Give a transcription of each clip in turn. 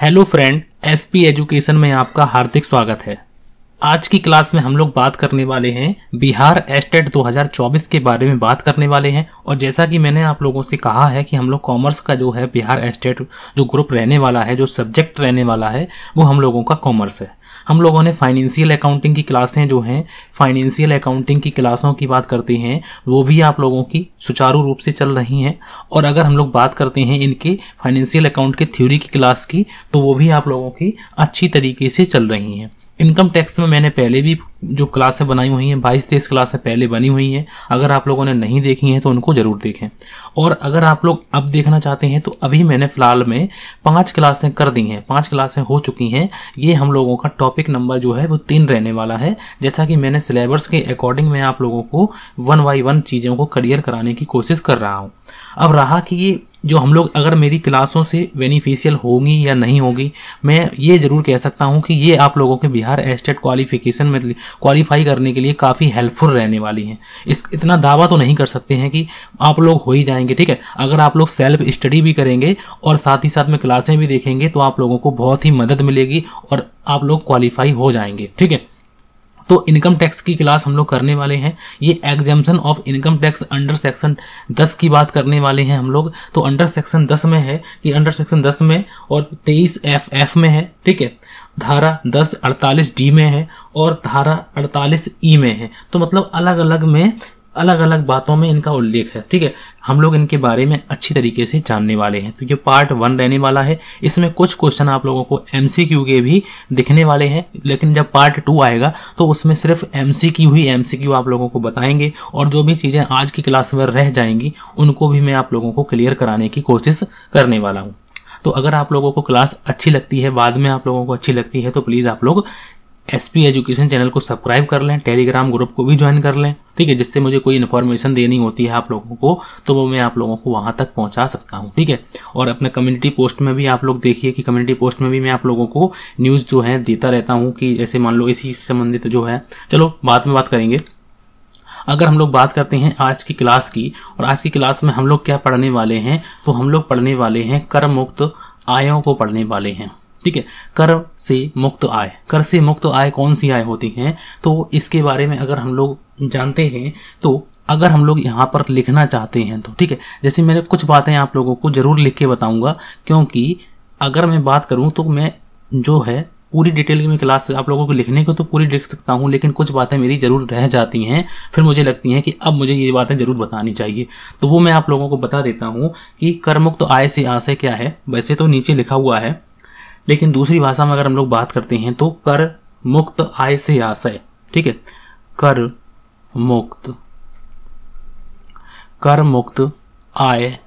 hello friend SP education में आपका हार्दिक स्वागत है आज की क्लास में हम लोग बात करने वाले हैं बिहार एस्टेट 2024 के बारे में बात करने वाले हैं और जैसा कि मैंने आप लोगों से कहा है कि हम लोग कॉमर्स का जो है बिहार एस्टेट जो ग्रुप रहने वाला है जो सब्जेक्ट रहने वाला है वो हम लोगों का कॉमर्स है हम लोगों ने फाइनेंशियल अकाउंटिंग की क्लासें जो हैं फाइनेंशियल अकाउंटिंग की क्लासों की बात करते हैं वो भी आप लोगों की सुचारू रूप से चल रही हैं और अगर हम लोग बात करते हैं इनके फाइनेंशियल अकाउंट के थ्योरी की क्लास की तो वो भी आप लोगों की अच्छी तरीके से चल रही हैं इनकम टैक्स में मैंने पहले भी जो क्लासें बनाई हुई हैं बाईस तेईस क्लासें पहले बनी हुई हैं अगर आप लोगों ने नहीं देखी हैं तो उनको ज़रूर देखें और अगर आप लोग अब देखना चाहते हैं तो अभी मैंने फ़िलहाल में पांच क्लासें कर दी हैं पांच क्लासें हो चुकी हैं ये हम लोगों का टॉपिक नंबर जो है वो तीन रहने वाला है जैसा कि मैंने सिलेबस के अकॉर्डिंग मैं आप लोगों को वन बाई वन चीज़ों को क्लियर कराने की कोशिश कर रहा हूँ अब रहा कि ये जो हम लोग अगर मेरी क्लासों से बेनिफिशियल होगी या नहीं होगी मैं ये ज़रूर कह सकता हूँ कि ये आप लोगों के बिहार एस्टेट क्वालिफिकेशन में क्वालिफाई करने के लिए काफ़ी हेल्पफुल रहने वाली हैं इस इतना दावा तो नहीं कर सकते हैं कि आप लोग हो ही जाएंगे ठीक है अगर आप लोग सेल्फ स्टडी भी करेंगे और साथ ही साथ में क्लासें भी देखेंगे तो आप लोगों को बहुत ही मदद मिलेगी और आप लोग क्वालिफाई हो जाएंगे ठीक है तो इनकम टैक्स की क्लास हम लोग करने वाले हैं ये exemption of income tax under section दस की बात करने वाले हैं हम लोग तो अंडर सेक्शन दस में है कि अंडर सेक्शन दस में और तेईस एफ एफ में है ठीक है धारा दस अड़तालीस डी में है और धारा अड़तालीस ई में है तो मतलब अलग अलग में अलग अलग बातों में इनका उल्लेख है ठीक है हम लोग इनके बारे में अच्छी तरीके से जानने वाले हैं तो ये पार्ट वन रहने वाला है इसमें कुछ क्वेश्चन आप लोगों को एम के भी दिखने वाले हैं लेकिन जब पार्ट टू आएगा तो उसमें सिर्फ एम ही एम आप लोगों को बताएंगे और जो भी चीज़ें आज की क्लास में रह जाएंगी उनको भी मैं आप लोगों को क्लियर कराने की कोशिश करने वाला हूँ तो अगर आप लोगों को क्लास अच्छी लगती है बाद में आप लोगों को अच्छी लगती है तो प्लीज़ आप लोग एस पी एजुकेशन चैनल को सब्सक्राइब कर लें टेलीग्राम ग्रुप को भी ज्वाइन कर लें ठीक है जिससे मुझे कोई इन्फॉर्मेशन देनी होती है आप लोगों को तो वो मैं आप लोगों को वहाँ तक पहुँचा सकता हूँ ठीक है और अपने कम्युनिटी पोस्ट में भी आप लोग देखिए कि कम्युनिटी पोस्ट में भी मैं आप लोगों को न्यूज़ जो है देता रहता हूँ कि जैसे मान लो इसी संबंधित जो है चलो बाद में बात करेंगे अगर हम लोग बात करते हैं आज की क्लास की और आज की क्लास में हम लोग क्या पढ़ने वाले हैं तो हम लोग पढ़ने वाले हैं कर्म मुक्त आयों को पढ़ने वाले हैं ठीक है कर से मुक्त आय कर से मुक्त आय कौन सी आय होती है तो इसके बारे में अगर हम लोग जानते हैं तो अगर हम लोग यहाँ पर लिखना चाहते हैं तो ठीक है जैसे मैंने कुछ बातें आप लोगों को ज़रूर लिख के बताऊँगा क्योंकि अगर मैं बात करूँ तो मैं जो है पूरी डिटेल की मैं क्लास आप लोगों को लिखने को तो पूरी लिख सकता हूँ लेकिन कुछ बातें मेरी ज़रूर रह जाती हैं फिर मुझे लगती हैं कि अब मुझे ये बातें ज़रूर बतानी चाहिए तो वो मैं आप लोगों को बता देता हूँ कि तो आय से आशय क्या है वैसे तो नीचे लिखा हुआ है लेकिन दूसरी भाषा में अगर हम लोग बात करते हैं तो कर मुक्त आय से आशय ठीक है कर मुक्त कर मुक्त आय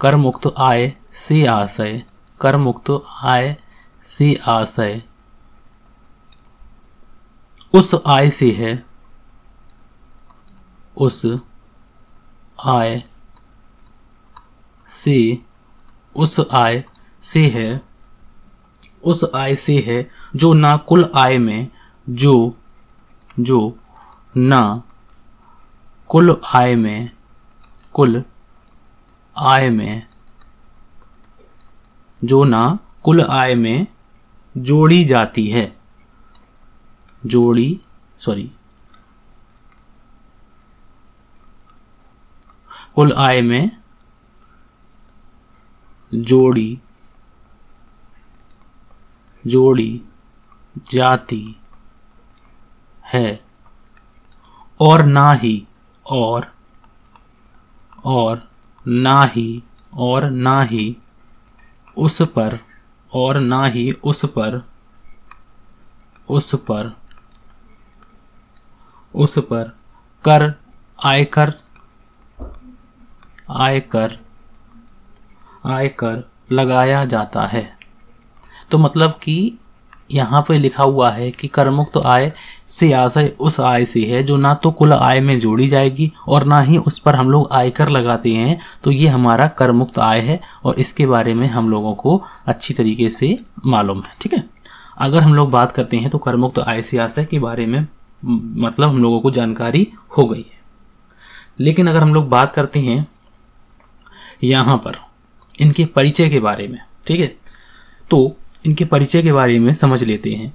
कर मुक्त आय से आशय कर मुक्त आय से आशय उस आय से है उस आय से उस आय से है उस आय से है जो ना कुल आय में जो जो ना कुल आय में कुल आय में जो ना कुल आय में जोड़ी जाती है जोड़ी सॉरी कुल आय में जोड़ी जोड़ी जाती है और ना ही और और ना ही और ना ही उस पर और ना ही उस पर उस पर उस पर कर आयकर आयकर आयकर लगाया जाता है तो मतलब कि यहाँ पर लिखा हुआ है कि करमुक्त आय से आशय उस आय से है जो ना तो कुल आय में जोड़ी जाएगी और ना ही उस पर हम लोग आयकर लगाते हैं तो ये हमारा करमुक्त आय है और इसके बारे में हम लोगों को अच्छी तरीके से मालूम है ठीक है अगर हम लोग बात करते हैं तो करमुक्त आय से आशय के बारे में मतलब हम लोगों को जानकारी हो गई है लेकिन अगर हम लोग बात करते हैं यहाँ पर इनके परिचय के बारे में ठीक है तो इनके परिचय के बारे में समझ लेते हैं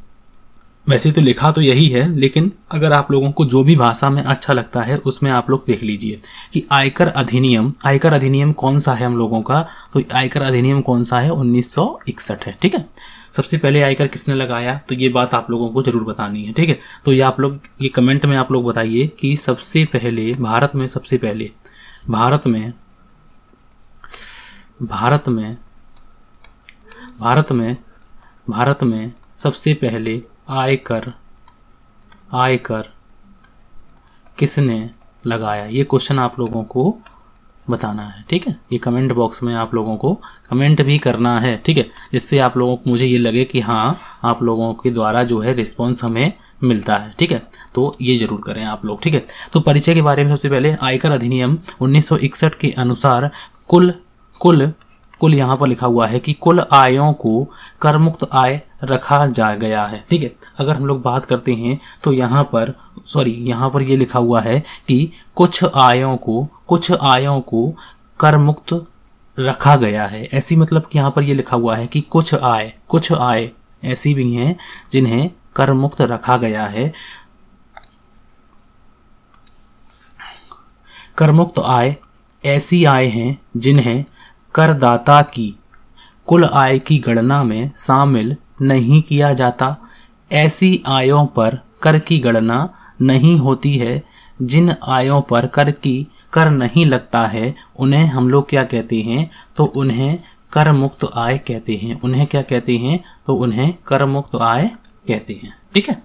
वैसे तो लिखा तो यही है लेकिन अगर आप लोगों को जो भी भाषा में अच्छा लगता है उसमें आप लोग देख लीजिए कि आयकर अधिनियम आयकर अधिनियम कौन सा है हम लोगों का तो आयकर अधिनियम कौन सा है उन्नीस है ठीक है सबसे पहले आयकर किसने लगाया तो ये बात आप लोगों को जरूर बतानी है ठीक है तो ये आप लोग ये कमेंट में आप लोग बताइए कि सबसे पहले भारत में सबसे पहले भारत में भारत में भारत में भारत में सबसे पहले आयकर आयकर किसने लगाया ये क्वेश्चन आप लोगों को बताना है ठीक है ये कमेंट बॉक्स में आप लोगों को कमेंट भी करना है ठीक है जिससे आप लोगों को मुझे ये लगे कि हाँ आप लोगों के द्वारा जो है रिस्पॉन्स हमें मिलता है ठीक है तो ये जरूर करें आप लोग ठीक है तो परिचय के बारे में सबसे पहले आयकर अधिनियम 1961 के अनुसार कुल कुल कुल यहाँ पर लिखा हुआ है कि कुल आयों को कर मुक्त आय रखा जा गया है ठीक है अगर हम लोग बात करते हैं तो यहाँ पर सॉरी यहाँ पर यह लिखा हुआ है कि कुछ आयों को कुछ आयों को कर मुक्त रखा गया है ऐसी मतलब कि यहाँ पर यह लिखा हुआ है कि कुछ आय कुछ आय ऐसी भी हैं जिन्हें कर मुक्त रखा गया है कर मुक्त आय ऐसी आय हैं जिन्हें करदाता की कुल आय की गणना में शामिल नहीं किया जाता ऐसी आयों पर कर की गणना नहीं होती है जिन आयों पर कर की कर नहीं लगता है उन्हें हम लोग क्या कहते हैं तो उन्हें कर मुक्त आय कहते हैं उन्हें क्या कहते हैं तो उन्हें कर मुक्त आय कहते हैं ठीक है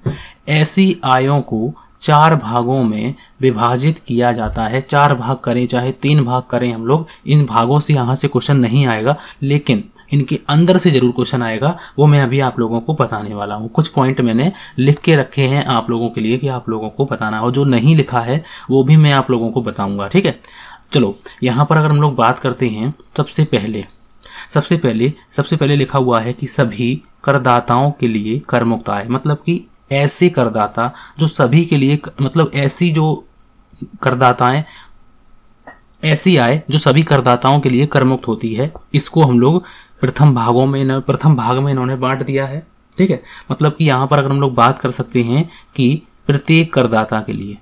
ऐसी आयों को चार भागों में विभाजित किया जाता है चार भाग करें चाहे तीन भाग करें हम लोग इन भागों से यहाँ से क्वेश्चन नहीं आएगा लेकिन इनके अंदर से जरूर क्वेश्चन आएगा वो मैं अभी आप लोगों को बताने वाला हूँ कुछ पॉइंट मैंने लिख के रखे हैं आप लोगों के लिए कि आप लोगों को बताना हो जो नहीं लिखा है वो भी मैं आप लोगों को बताऊँगा ठीक है चलो यहाँ पर अगर हम लोग बात करते हैं सबसे पहले सबसे पहले सबसे पहले लिखा हुआ है कि सभी करदाताओं के लिए कर मुक्त आय मतलब कि ऐसे करदाता जो सभी के लिए मतलब ऐसी जो करदाताएं ऐसी आय जो सभी करदाताओं के लिए करमुक्त होती है इसको हम लोग प्रथम भागों में प्रथम भाग में इन्होंने बांट दिया है ठीक है मतलब कि यहाँ पर अगर हम लोग बात कर सकते हैं कि प्रत्येक करदाता के लिए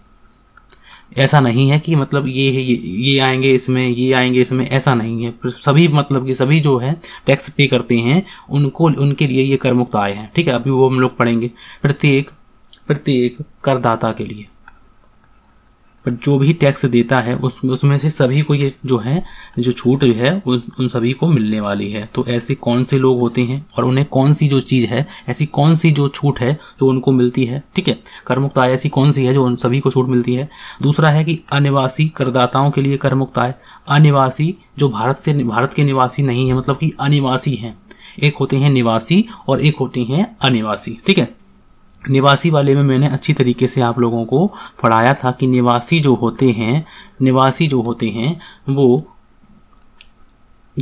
ऐसा नहीं है कि मतलब ये है ये, ये आएंगे इसमें ये आएंगे इसमें ऐसा नहीं है सभी मतलब कि सभी जो है टैक्स पे करते हैं उनको उनके लिए ये कर मुक्त आय है ठीक है अभी वो हम लोग पढ़ेंगे प्रत्येक प्रत्येक करदाता के लिए बट जो भी टैक्स देता है उस उसमें से सभी को ये जो है जो छूट है उन, उन सभी को मिलने वाली है तो ऐसे कौन से लोग होते हैं और उन्हें कौन सी जो चीज़ है ऐसी कौन सी जो छूट है जो उनको मिलती है ठीक है कर मुक्त आय ऐसी कौन सी है जो उन सभी को छूट मिलती है दूसरा है कि अनिवासी करदाताओं के लिए कर मुक्त आय अनिवासी जो भारत से भारत के निवासी नहीं है मतलब कि अनिवासी हैं एक होते हैं निवासी और एक होते हैं अनिवासी ठीक है निवासी वाले में मैंने अच्छी तरीके से आप लोगों को पढ़ाया था कि निवासी जो होते हैं निवासी जो होते हैं वो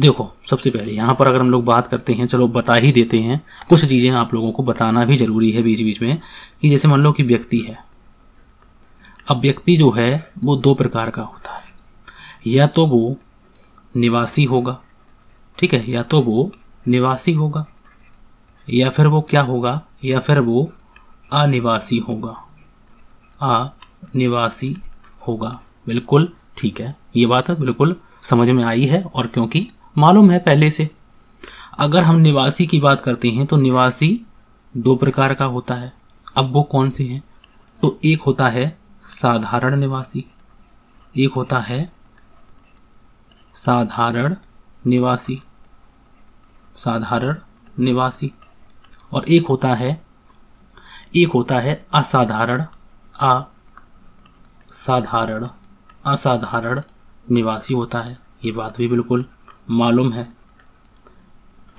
देखो सबसे पहले यहाँ पर अगर हम लोग बात करते हैं चलो बता ही देते हैं कुछ चीज़ें आप लोगों को बताना भी ज़रूरी है बीच बीच में कि जैसे मान लो कि व्यक्ति है अब व्यक्ति जो है वो दो प्रकार का होता है या तो वो निवासी होगा ठीक है या तो वो निवासी होगा या फिर वो क्या होगा या फिर वो अनिवासी होगा अनिवासी होगा बिल्कुल ठीक है ये बात है बिल्कुल समझ में आई है और क्योंकि मालूम है पहले से अगर हम निवासी की बात करते हैं तो निवासी दो प्रकार का होता है अब वो कौन से हैं तो एक होता है साधारण निवासी एक होता है साधारण निवासी साधारण निवासी और एक होता है एक होता है असाधारण असाधारण असाधारण निवासी होता है ये बात भी बिल्कुल मालूम है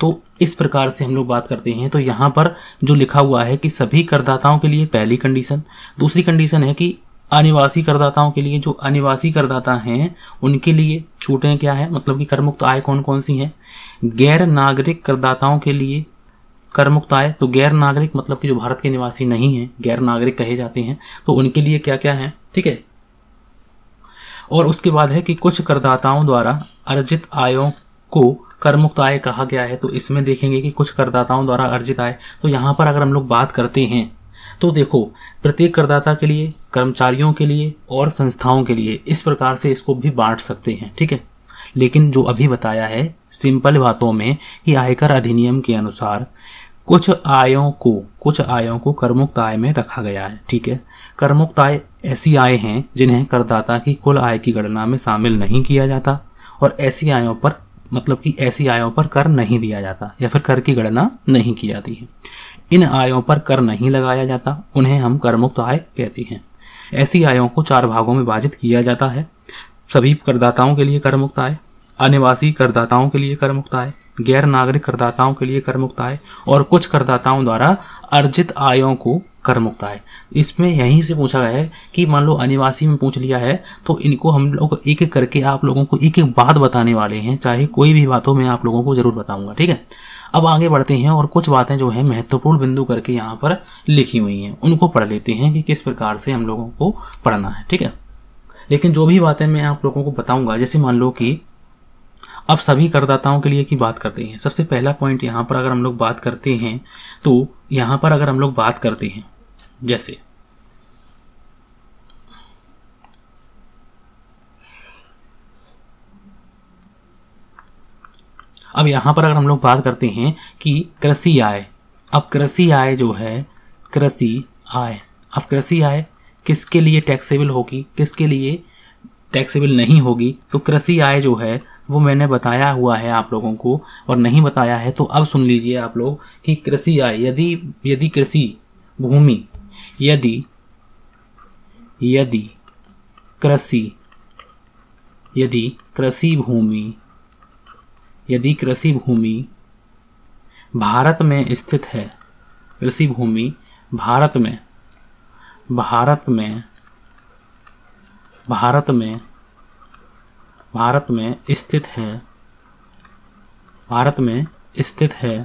तो इस प्रकार से हम लोग बात करते हैं तो यहाँ पर जो लिखा हुआ है कि सभी करदाताओं के लिए पहली कंडीशन दूसरी कंडीशन है कि अनिवासी करदाताओं के लिए जो अनिवासी करदाता हैं उनके लिए छूटें क्या है मतलब कि कर्मुक्त आय कौन कौन सी हैं गैर नागरिक करदाताओं के लिए कर मुक्त आय तो गैर नागरिक मतलब कि जो भारत के निवासी नहीं है गैर नागरिक कहे जाते हैं तो उनके लिए क्या क्या है ठीक है और उसके बाद है कि कुछ करदाताओं द्वारा अर्जित आयों को कर मुक्त आय कहा गया है तो इसमें देखेंगे कि कुछ करदाताओं द्वारा अर्जित आय तो यहाँ पर अगर हम लोग बात करते हैं तो देखो प्रत्येक करदाता के लिए कर्मचारियों के लिए और संस्थाओं के लिए इस प्रकार से इसको भी बांट सकते हैं ठीक है लेकिन जो अभी बताया है सिंपल बातों में कि आयकर अधिनियम के अनुसार कुछ आयों को कुछ आयों को करमुक्त आय में रखा गया है ठीक है करमुक्त आय ऐसी आय हैं जिन्हें करदाता की कुल आय की गणना में शामिल नहीं किया जाता और ऐसी आयों पर मतलब कि ऐसी आयों पर कर नहीं दिया जाता या फिर कर की गणना नहीं की जाती है इन आयों पर कर नहीं लगाया जाता उन्हें हम करमुक्त आय कहते हैं ऐसी आयों को चार भागों में विभाजित किया जाता है सभी करदाताओं के लिए करमुक्त आय अनिवासी करदाताओं के लिए कर मुक्त आय गैर नागरिक करदाताओं के लिए कर मुक्त आय और कुछ करदाताओं द्वारा अर्जित आयों को कर मुक्त आय इसमें यहीं से पूछा गया है कि मान लो अनिवासी में पूछ लिया है तो इनको हम लोग एक एक करके आप लोगों को एक एक बात बताने वाले हैं चाहे कोई भी बात हो मैं आप लोगों को जरूर बताऊंगा ठीक है अब आगे बढ़ते हैं और कुछ बातें जो है महत्वपूर्ण बिंदु करके यहाँ पर लिखी हुई हैं उनको पढ़ लेते हैं कि किस प्रकार से हम लोगों को पढ़ना है ठीक है लेकिन जो भी बातें मैं आप लोगों को बताऊंगा जैसे मान लो कि अब सभी करदाताओं के लिए की बात करते हैं सबसे पहला पॉइंट यहाँ पर अगर हम लोग बात करते हैं तो यहाँ पर अगर हम लोग बात करते हैं जैसे अब यहाँ पर अगर हम लोग बात करते हैं कि कृषि आय अब कृषि आय जो है कृषि आय अब कृषि आय किसके लिए टैक्सेबल होगी किसके लिए टैक्सेबल नहीं होगी तो कृषि आय जो है वो मैंने बताया हुआ है आप लोगों को और नहीं बताया है तो अब सुन लीजिए आप लोग कि कृषि आय यदि यदि कृषि भूमि यदि यदि कृषि यदि कृषि भूमि यदि कृषि भूमि भारत में स्थित है कृषि भूमि भारत में भारत में भारत में भारत में स्थित है भारत में स्थित है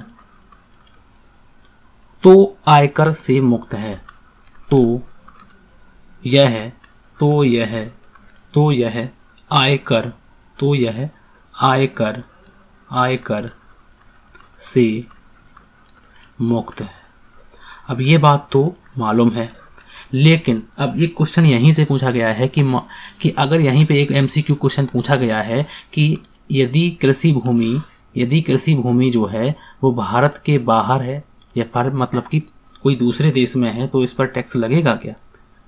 तो आयकर से मुक्त है तो यह है तो यह है तो यह आयकर तो यह आयकर आयकर से मुक्त है अब ये बात तो मालूम है लेकिन अब ये क्वेश्चन यहीं से पूछा गया है कि कि अगर यहीं पे एक एमसीक्यू क्वेश्चन पूछा गया है कि यदि कृषि भूमि यदि कृषि भूमि जो है वो भारत के बाहर है या फिर मतलब कि कोई दूसरे देश में है तो इस पर टैक्स लगेगा क्या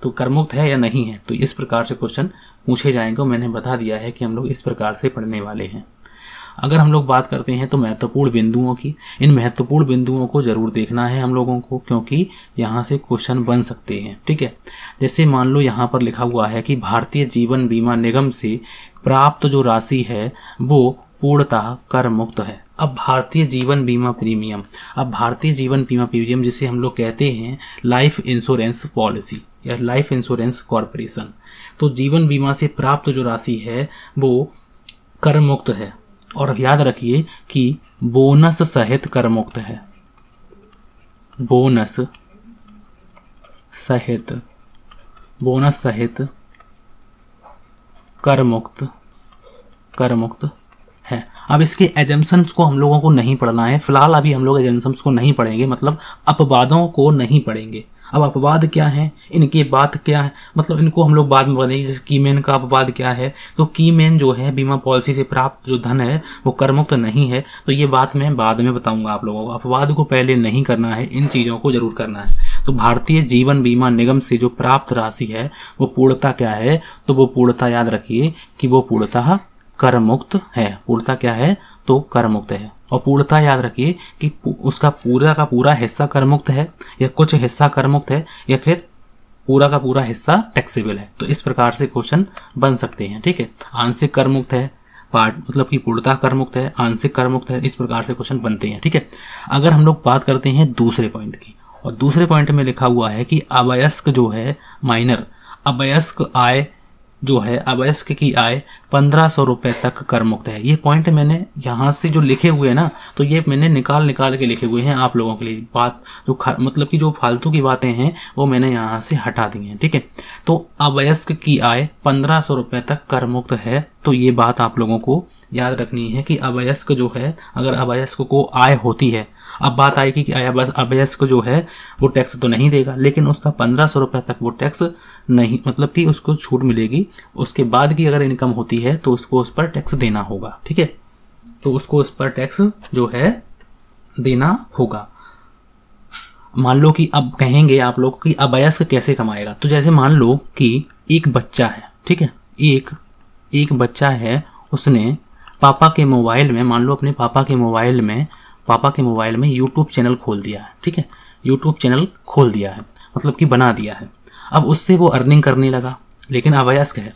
तो करमुक्त है या नहीं है तो इस प्रकार से क्वेश्चन पूछे जाएंगे मैंने बता दिया है कि हम लोग इस प्रकार से पढ़ने वाले हैं अगर हम लोग बात करते हैं तो महत्वपूर्ण बिंदुओं की इन महत्वपूर्ण बिंदुओं को जरूर देखना है हम लोगों को क्योंकि यहाँ से क्वेश्चन बन सकते हैं ठीक है जैसे मान लो यहाँ पर लिखा हुआ है कि भारतीय जीवन बीमा निगम से प्राप्त जो राशि है वो पूर्णतः कर मुक्त है अब भारतीय जीवन बीमा प्रीमियम अब भारतीय जीवन बीमा प्रीमियम जिसे हम लोग कहते हैं लाइफ इंश्योरेंस पॉलिसी या लाइफ इंश्योरेंस कॉरपोरेशन तो जीवन बीमा से प्राप्त जो राशि है वो कर मुक्त है और याद रखिए कि बोनस सहित कर मुक्त है बोनस सहित बोनस सहित कर मुक्त कर मुक्त है अब इसके एजम्पन्स को हम लोगों को नहीं पढ़ना है फिलहाल अभी हम लोग एजेंशन को नहीं पढ़ेंगे मतलब अपवादों को नहीं पढ़ेंगे अब अपवाद क्या है इनकी बात क्या है मतलब इनको हम लोग बाद में बताएंगे जैसे मैन का अपवाद क्या है तो मैन जो है बीमा पॉलिसी से प्राप्त जो धन है वो कर्मुक्त तो नहीं है तो ये बात मैं बाद में बताऊंगा आप लोगों को अपवाद को पहले नहीं करना है इन चीज़ों को जरूर करना है तो भारतीय जीवन बीमा निगम से जो प्राप्त राशि है वो पूर्णता क्या है तो वो पूर्णता याद रखिए कि वो पूर्णता कर मुक्त है पूर्णता क्या है तो कर मुक्त है और पूर्णता याद रखिए कि उसका पूरा का पूरा हिस्सा कर मुक्त है या कुछ हिस्सा कर मुक्त है या फिर पूरा का पूरा हिस्सा टैक्सेबल है तो इस प्रकार से क्वेश्चन बन सकते हैं ठीक है आंशिक कर मुक्त है पार्ट मतलब कि पूर्णता मुक्त है आंशिक कर मुक्त है इस प्रकार से क्वेश्चन बनते हैं ठीक है अगर हम लोग बात करते हैं दूसरे पॉइंट की और दूसरे पॉइंट में लिखा हुआ है कि अवयस्क जो है माइनर अवयस्क आय जो है अवयस्क की आय पंद्रह सौ रुपये तक कर मुक्त है ये पॉइंट मैंने यहाँ से जो लिखे हुए हैं ना तो ये मैंने निकाल निकाल के लिखे हुए हैं आप लोगों के लिए बात जो मतलब कि जो फालतू की बातें हैं वो मैंने यहाँ से हटा दी हैं ठीक है तो अवयस्क की आय पंद्रह सौ रुपये तक कर मुक्त है तो ये बात आप लोगों को याद रखनी है कि अवयस्क जो है अगर अवयस्क को आय होती है अब बात आएगी कि अभ्यस को जो है वो टैक्स तो नहीं देगा लेकिन उसका पंद्रह सौ रुपये तक वो टैक्स नहीं मतलब कि उसको छूट मिलेगी उसके बाद की अगर इनकम होती है तो उसको उस पर टैक्स देना होगा ठीक है तो उसको उस पर टैक्स जो है देना होगा मान लो कि अब कहेंगे आप लोग कि अवयस्क कैसे कमाएगा तो जैसे मान लो कि एक बच्चा है ठीक है एक एक बच्चा है उसने पापा के मोबाइल में मान लो अपने पापा के मोबाइल में पापा के मोबाइल में यूट्यूब चैनल खोल दिया है ठीक है यूट्यूब चैनल खोल दिया है मतलब कि बना दिया है अब उससे वो अर्निंग करने लगा लेकिन अवयस्क है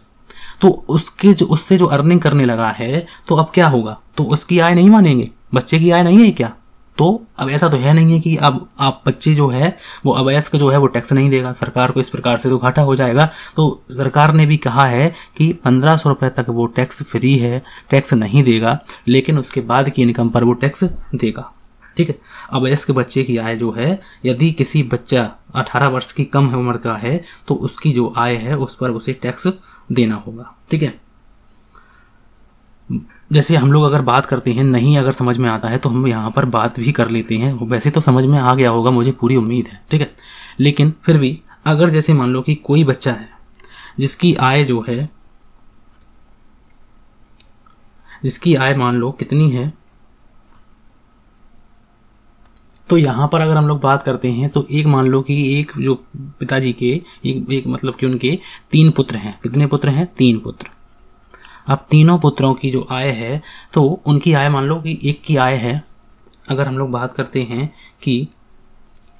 तो उसके जो उससे जो अर्निंग करने लगा है तो अब क्या होगा तो उसकी आय नहीं मानेंगे बच्चे की आय नहीं है क्या तो अब ऐसा तो है नहीं है कि अब आप बच्चे जो है वो अवयस्क जो है वो टैक्स नहीं देगा सरकार को इस प्रकार से तो घाटा हो जाएगा तो सरकार ने भी कहा है कि पंद्रह सौ रुपये तक वो टैक्स फ्री है टैक्स नहीं देगा लेकिन उसके बाद की इनकम पर वो टैक्स देगा ठीक है अवयस्क बच्चे की आय जो है यदि किसी बच्चा अठारह वर्ष की कम उम्र का है तो उसकी जो आय है उस पर उसे टैक्स देना होगा ठीक है जैसे हम लोग अगर बात करते हैं नहीं अगर समझ में आता है तो हम यहाँ पर बात भी कर लेते हैं वैसे तो समझ में आ गया होगा मुझे पूरी उम्मीद है ठीक है लेकिन फिर भी अगर जैसे मान लो कि कोई बच्चा है जिसकी आय जो है जिसकी आय मान लो कितनी है तो यहाँ पर अगर हम लोग बात करते हैं तो एक मान लो कि एक जो पिताजी के एक, एक मतलब कि उनके तीन पुत्र हैं कितने पुत्र हैं तीन पुत्र अब तीनों पुत्रों की जो आय है तो उनकी आय मान लो कि एक की आय है अगर हम लोग बात करते हैं कि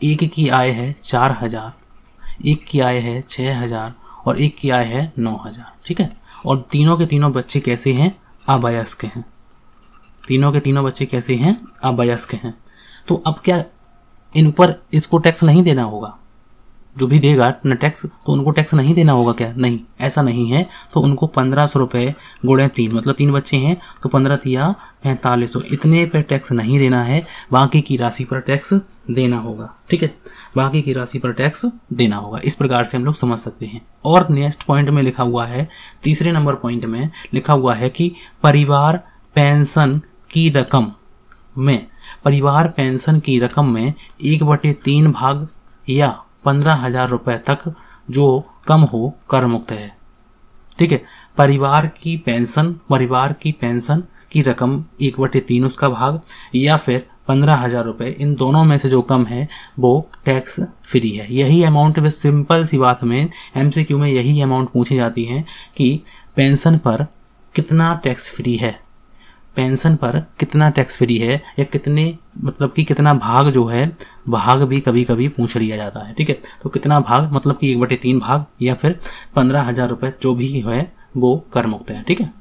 एक की आय है चार हज़ार एक की आय है छः हज़ार और एक की आय है नौ हज़ार ठीक है और तीनों के तीनों बच्चे कैसे हैं अबायस्क हैं तीनों के तीनों बच्चे कैसे हैं अबयस्क हैं तो अब क्या इन पर इसको टैक्स नहीं देना होगा जो भी देगा न टैक्स तो उनको टैक्स नहीं देना होगा क्या नहीं ऐसा नहीं है तो उनको पंद्रह सौ रुपये गुड़े तीन मतलब तीन बच्चे हैं तो पंद्रह तिया पैंतालीस सौ इतने पर टैक्स नहीं देना है बाकी की राशि पर टैक्स देना होगा ठीक है बाकी की राशि पर टैक्स देना होगा इस प्रकार से हम लोग समझ सकते हैं और नेक्स्ट पॉइंट में लिखा हुआ है तीसरे नंबर पॉइंट में लिखा हुआ है कि परिवार पेंशन की रकम में परिवार पेंशन की रकम में एक बटे तीन भाग या पंद्रह हजार रुपये तक जो कम हो कर मुक्त है ठीक है परिवार की पेंशन परिवार की पेंशन की रकम एक बटे तीन उसका भाग या फिर पंद्रह हजार रुपये इन दोनों में से जो कम है वो टैक्स फ्री है यही अमाउंट में सिंपल सी बात में एमसीक्यू में यही अमाउंट पूछी जाती है कि पेंशन पर कितना टैक्स फ्री है पेंशन पर कितना टैक्स फ्री है या कितने मतलब कि कितना भाग जो है भाग भी कभी कभी पूछ लिया जाता है ठीक है तो कितना भाग मतलब कि एक बटे तीन भाग या फिर पंद्रह हजार रुपये जो भी है वो कर मुक्त है ठीक है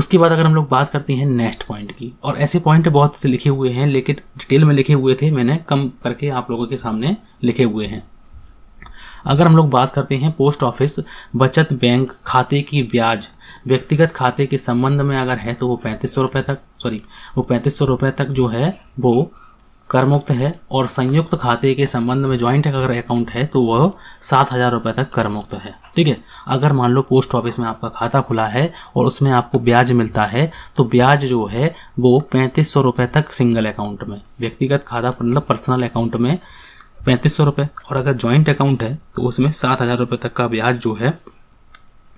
उसके बाद अगर हम लोग बात करते हैं नेक्स्ट पॉइंट की और ऐसे पॉइंट बहुत लिखे हुए हैं लेकिन डिटेल में लिखे हुए थे मैंने कम करके आप लोगों के सामने लिखे हुए हैं अगर हम लोग बात करते हैं पोस्ट ऑफिस बचत बैंक खाते की ब्याज व्यक्तिगत खाते के संबंध में अगर है तो वो पैंतीस सौ रुपये तक सॉरी वो पैंतीस सौ रुपये तक जो है वो करमुक्त है और संयुक्त खाते के संबंध में ज्वाइंट अगर अकाउंट है तो वह सात हज़ार रुपये तक कर मुक्त है ठीक है अगर मान लो पोस्ट ऑफिस में आपका खाता खुला है और उसमें आपको ब्याज मिलता है तो ब्याज जो है वो पैंतीस सौ रुपये तक सिंगल अकाउंट में व्यक्तिगत खाता मतलब पर्सनल अकाउंट में पैंतीस सौ रुपये और अगर ज्वाइंट अकाउंट है तो उसमें सात हज़ार रुपये तक का ब्याज जो है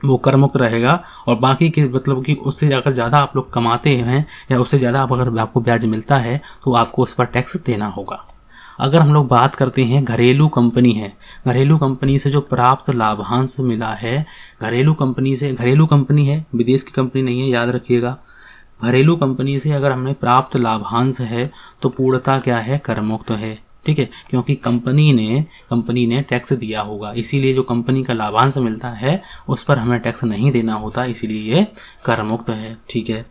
वो कर मुक्त रहेगा और बाकी के मतलब कि उससे अगर ज़्यादा आप लोग कमाते हैं या उससे ज़्यादा आप अगर आपको ब्याज मिलता है तो आपको उस पर टैक्स देना होगा अगर हम लोग बात करते हैं घरेलू कंपनी है घरेलू कंपनी से जो प्राप्त लाभांश मिला है घरेलू कंपनी से घरेलू कंपनी है विदेश की कंपनी नहीं है याद रखिएगा घरेलू कंपनी से अगर हमने प्राप्त लाभांश है तो पूर्णता क्या है कर मुक्त है ठीक है क्योंकि कंपनी ने कंपनी ने टैक्स दिया होगा इसीलिए जो कंपनी का लाभांश मिलता है उस पर हमें टैक्स नहीं देना होता इसीलिए ये कर मुक्त है ठीक है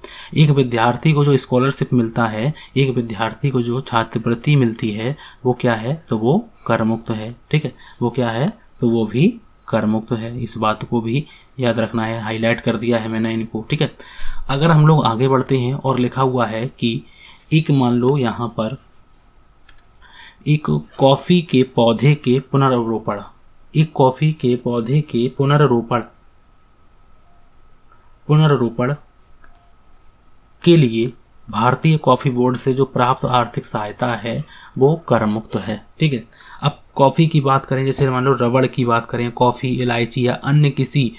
एक विद्यार्थी को जो स्कॉलरशिप मिलता है एक विद्यार्थी को जो छात्रवृत्ति मिलती है वो क्या है तो वो कर मुक्त है ठीक है वो क्या है तो वो भी कर मुक्त है इस बात को भी याद रखना है हाईलाइट कर दिया है मैंने इनको ठीक है अगर हम लोग आगे बढ़ते हैं और लिखा हुआ है कि एक मान लो यहाँ पर एक कॉफ़ी के पौधे के पुनर्वरोपण एक कॉफ़ी के पौधे के पुनर्वरोपण पुनर्वरोपण के लिए भारतीय कॉफ़ी बोर्ड से जो प्राप्त आर्थिक सहायता है वो कर मुक्त है ठीक है अब कॉफ़ी की बात करें जैसे मान लो रबड़ की बात करें कॉफ़ी इलायची या अन्य किसी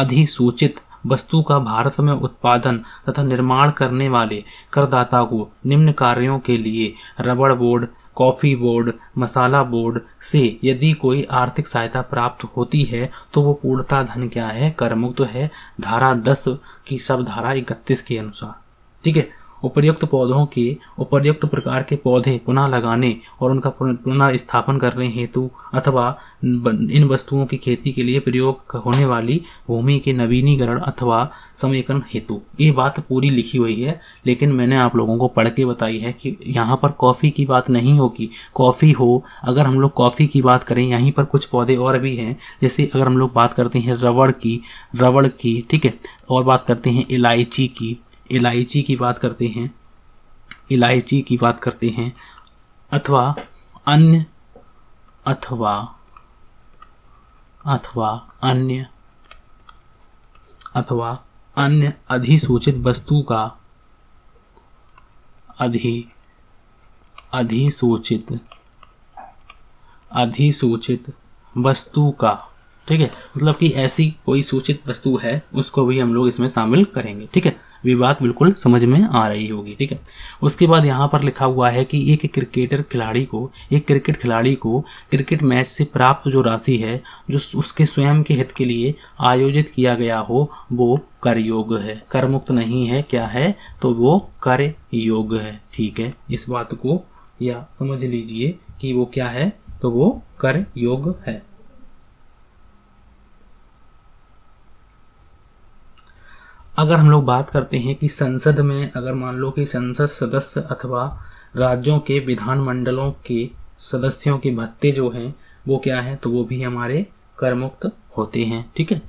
अधिसूचित वस्तु का भारत में उत्पादन तथा निर्माण करने वाले करदाता को निम्न कार्यों के लिए रबड़ बोर्ड कॉफ़ी बोर्ड मसाला बोर्ड से यदि कोई आर्थिक सहायता प्राप्त होती है तो वो पूर्णता धन क्या है तो है धारा दस की सब धारा इकतीस के अनुसार ठीक है उपर्युक्त पौधों के उपर्युक्त प्रकार के पौधे पुनः लगाने और उनका पुनः स्थापन करने हेतु अथवा इन वस्तुओं की खेती के लिए प्रयोग होने वाली भूमि के नवीनीकरण अथवा समीकरण हेतु ये बात पूरी लिखी हुई है लेकिन मैंने आप लोगों को पढ़ के बताई है कि यहाँ पर कॉफ़ी की बात नहीं होगी कॉफ़ी हो अगर हम लोग कॉफ़ी की बात करें यहीं पर कुछ पौधे और भी हैं जैसे अगर हम लोग बात करते हैं रबड़ की रबड़ की ठीक है और बात करते हैं इलायची की इलायची की बात करते हैं इलायची की बात करते हैं अथवा अन्य अथवा अथवा अन्य अथवा अन्य अधिसूचित वस्तु का अधि अधिसूचित अधिसूचित वस्तु का ठीक है मतलब कि ऐसी कोई सूचित वस्तु है उसको भी हम लोग इसमें शामिल करेंगे ठीक है वे बात बिल्कुल समझ में आ रही होगी ठीक है उसके बाद यहाँ पर लिखा हुआ है कि एक क्रिकेटर खिलाड़ी को एक क्रिकेट खिलाड़ी को क्रिकेट मैच से प्राप्त जो राशि है जो उसके स्वयं के हित के लिए आयोजित किया गया हो वो कर योग है कर मुक्त नहीं है क्या है तो वो कर योग है ठीक है इस बात को या समझ लीजिए कि वो क्या है तो वो कर योग है अगर हम लोग बात करते हैं कि संसद में अगर मान लो कि संसद सदस्य अथवा राज्यों के विधानमंडलों के सदस्यों के भत्ते जो हैं वो क्या है तो वो भी हमारे कर मुक्त होते हैं ठीक है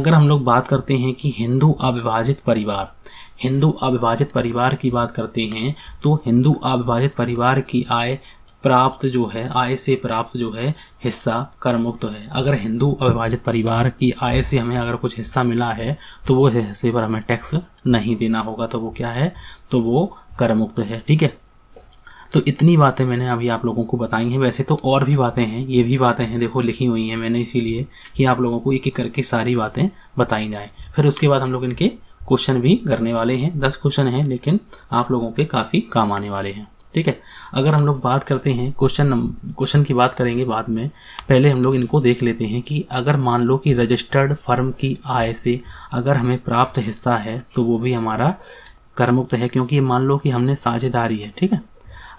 अगर हम लोग बात करते हैं कि हिंदू अविभाजित परिवार हिंदू अविभाजित परिवार की बात करते हैं तो हिंदू अविभाजित परिवार की आय प्राप्त जो है आय से प्राप्त जो है हिस्सा कर मुक्त है अगर हिंदू अविभाजित परिवार की आय से हमें अगर कुछ हिस्सा मिला है तो वो हिस्से पर हमें टैक्स नहीं देना होगा तो वो क्या है तो वो कर मुक्त है ठीक है तो इतनी बातें मैंने अभी आप लोगों को बताई हैं वैसे तो और भी बातें हैं ये भी बातें हैं देखो लिखी हुई हैं मैंने इसीलिए कि आप लोगों को एक एक करके सारी बातें बताई जाएँ फिर उसके बाद हम लोग इनके क्वेश्चन भी करने वाले हैं दस क्वेश्चन हैं लेकिन आप लोगों के काफ़ी काम आने वाले हैं ठीक है अगर हम लोग बात करते हैं क्वेश्चन क्वेश्चन की बात करेंगे बाद में पहले हम लोग इनको देख लेते हैं कि अगर मान लो कि रजिस्टर्ड फर्म की आय से अगर हमें प्राप्त हिस्सा है तो वो भी हमारा कर मुक्त है क्योंकि मान लो कि हमने साझेदारी है ठीक है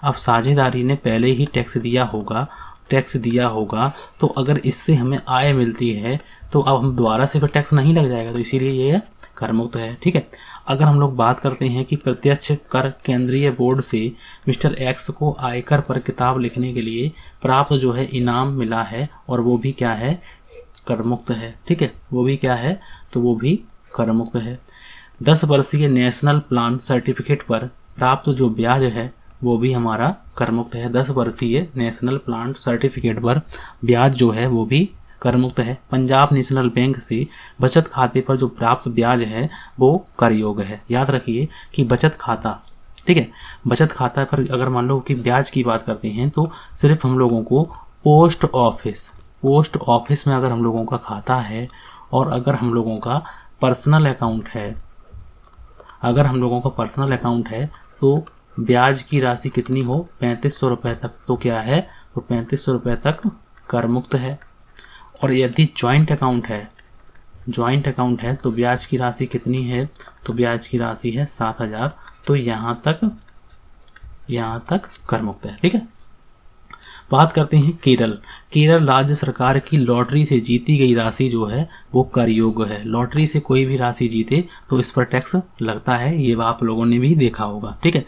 अब साझेदारी ने पहले ही टैक्स दिया होगा टैक्स दिया होगा तो अगर इससे हमें आय मिलती है तो अब हम दोबारा से फिर टैक्स नहीं लग जाएगा तो इसीलिए ये कर मुक्त है ठीक है अगर हम लोग बात करते हैं कि प्रत्यक्ष कर केंद्रीय बोर्ड से मिस्टर एक्स को आयकर पर किताब लिखने के लिए प्राप्त जो है इनाम मिला है और वो भी क्या है कर मुक्त है ठीक है वो भी क्या है तो वो भी कर मुक्त है दस वर्षीय नेशनल प्लान सर्टिफिकेट पर प्राप्त जो ब्याज है वो भी हमारा कर मुक्त है दस वर्षीय नेशनल प्लांट सर्टिफिकेट पर ब्याज जो है वो भी कर मुक्त है पंजाब नेशनल बैंक से बचत खाते पर जो प्राप्त ब्याज है वो कर योग्य है याद रखिए कि बचत खाता ठीक है बचत खाता पर अगर मान लो कि ब्याज की बात करते हैं तो सिर्फ हम लोगों को पोस्ट ऑफिस पोस्ट ऑफिस में अगर हम लोगों का खाता है और अगर हम लोगों का पर्सनल अकाउंट है अगर हम लोगों का पर्सनल अकाउंट है तो ब्याज की राशि कितनी हो पैंतीस सौ रुपये तक तो क्या है तो पैंतीस सौ रुपये तक कर मुक्त है और यदि ज्वाइंट अकाउंट है ज्वाइंट अकाउंट है तो ब्याज की राशि कितनी है तो ब्याज की राशि है सात हजार तो यहाँ तक यहाँ तक कर मुक्त है ठीक है बात करते हैं केरल केरल राज्य सरकार की लॉटरी से जीती गई राशि जो है वो कर योग्य है लॉटरी से कोई भी राशि जीते तो इस पर टैक्स लगता है ये आप लोगों ने भी देखा होगा ठीक है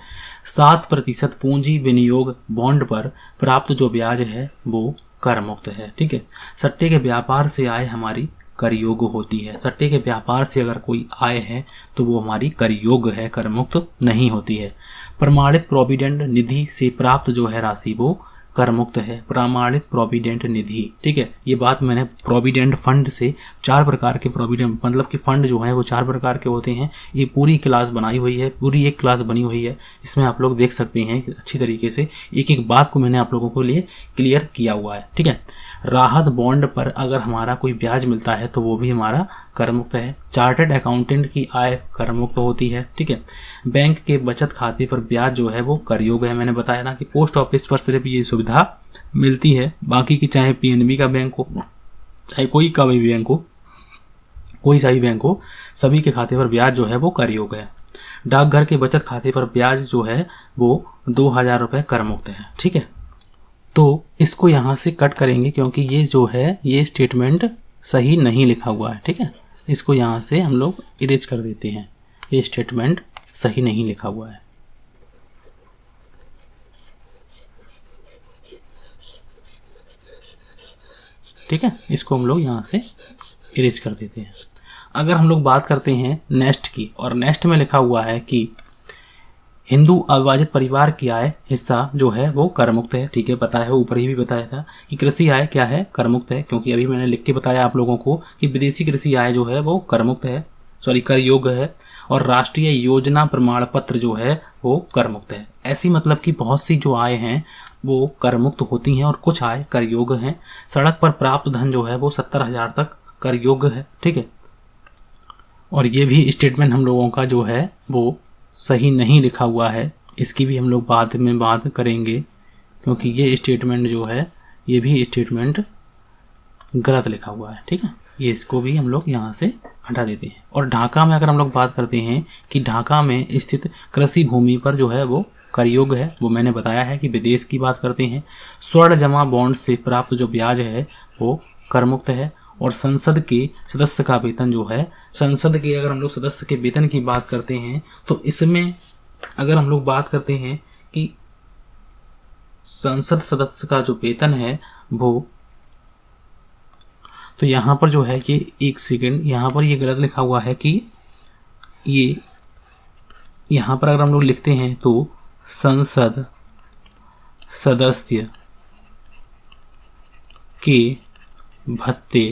सात प्रतिशत पूंजी विनियोग बॉन्ड पर प्राप्त जो ब्याज है वो कर मुक्त है ठीक है सट्टे के व्यापार से आय हमारी कर योग होती है सट्टे के व्यापार से अगर कोई आय है तो वो हमारी योग है कर मुक्त नहीं होती है प्रमाणित प्रोविडेंट निधि से प्राप्त जो है राशि वो कर मुक्त है प्रमाणित प्रोविडेंट निधि ठीक है ये बात मैंने प्रोविडेंट फंड से चार प्रकार के प्रोविडेंट मतलब कि फंड जो है वो चार प्रकार के होते हैं ये पूरी क्लास बनाई हुई है पूरी एक क्लास बनी हुई है इसमें आप लोग देख सकते हैं अच्छी तरीके से एक एक बात को मैंने आप लोगों को लिए क्लियर किया हुआ है ठीक है राहत बॉन्ड पर अगर हमारा कोई ब्याज मिलता है तो वो भी हमारा कर मुक्त है चार्टर्ड अकाउंटेंट की आय कर मुक्त होती है ठीक है बैंक के बचत खाते पर ब्याज जो है वो कर योग है मैंने बताया ना कि पोस्ट ऑफिस पर सिर्फ ये सुविधा मिलती है बाकी की चाहे पीएनबी का बैंक हो चाहे कोई का भी बैंक हो कोई सा भी बैंक हो सभी के खाते पर ब्याज जो है वो कर योग है डाकघर के बचत खाते पर ब्याज जो है वो दो हज़ार रुपये कर मुक्त है ठीक है तो इसको यहाँ से कट करेंगे क्योंकि ये जो है ये स्टेटमेंट सही नहीं लिखा हुआ है ठीक है इसको यहाँ से हम लोग इरेज कर देते हैं ये स्टेटमेंट सही नहीं लिखा हुआ है ठीक है इसको हम लोग यहाँ से इरेज कर देते हैं अगर हम लोग बात करते हैं नेस्ट की और नेस्ट में लिखा हुआ है कि हिंदू अविभाजित परिवार की आय हिस्सा जो है वो कर मुक्त है ठीक है बताया है ऊपर ही भी बताया था कि कृषि आय क्या है कर मुक्त है क्योंकि अभी मैंने लिख के बताया आप लोगों को कि विदेशी कृषि आय जो है वो कर मुक्त है सॉरी कर योग्य है और राष्ट्रीय योजना प्रमाण पत्र जो है वो कर मुक्त है ऐसी मतलब कि बहुत सी जो आय हैं वो कर मुक्त होती हैं और कुछ आय कर योग्य हैं सड़क पर प्राप्त धन जो है वो सत्तर हजार तक कर योग्य है ठीक है और ये भी स्टेटमेंट हम लोगों का जो है वो सही नहीं लिखा हुआ है इसकी भी हम लोग बाद में बात करेंगे क्योंकि ये स्टेटमेंट जो है ये भी स्टेटमेंट गलत लिखा हुआ है ठीक है ये इसको भी हम लोग यहाँ से हटा देते हैं और ढाका में अगर हम लोग बात करते हैं कि ढाका में स्थित कृषि भूमि पर जो है वो करयोग है वो मैंने बताया है कि विदेश की बात करते हैं स्वर्ण जमा बॉन्ड से प्राप्त जो ब्याज है वो करमुक्त है और संसद के सदस्य का वेतन जो है संसद के अगर हम लोग सदस्य के वेतन की बात करते हैं तो इसमें अगर हम लोग बात करते हैं कि संसद सदस्य का जो वेतन है वो तो यहाँ पर जो है कि एक सेकेंड यहाँ पर ये गलत लिखा हुआ है कि ये यहाँ पर अगर हम लोग लिखते हैं तो संसद सदस्य के भत्ते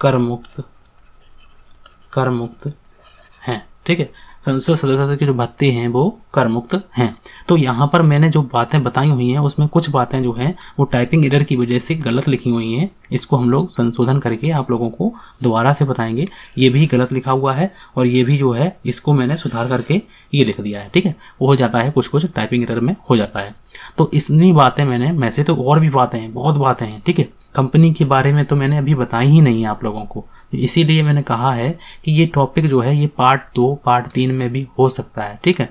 कर मुक्त कर मुक्त हैं ठीक है संसद सदस्य की जो भत्ते हैं वो कर मुक्त हैं तो यहाँ पर मैंने जो बातें बताई हुई हैं उसमें कुछ बातें जो हैं वो टाइपिंग एरर की वजह से गलत लिखी हुई हैं इसको हम लोग संशोधन करके आप लोगों को दोबारा से बताएंगे ये भी गलत लिखा हुआ है और ये भी जो है इसको मैंने सुधार करके ये लिख दिया है ठीक है वो हो जाता है कुछ कुछ टाइपिंग एरर में हो जाता है तो इतनी बातें मैंने वैसे तो और भी बातें हैं बहुत बातें हैं ठीक है कंपनी के बारे में तो मैंने अभी बताई ही नहीं है आप लोगों को तो इसीलिए मैंने कहा है कि ये टॉपिक जो है ये पार्ट दो पार्ट तीन में भी हो सकता है ठीक है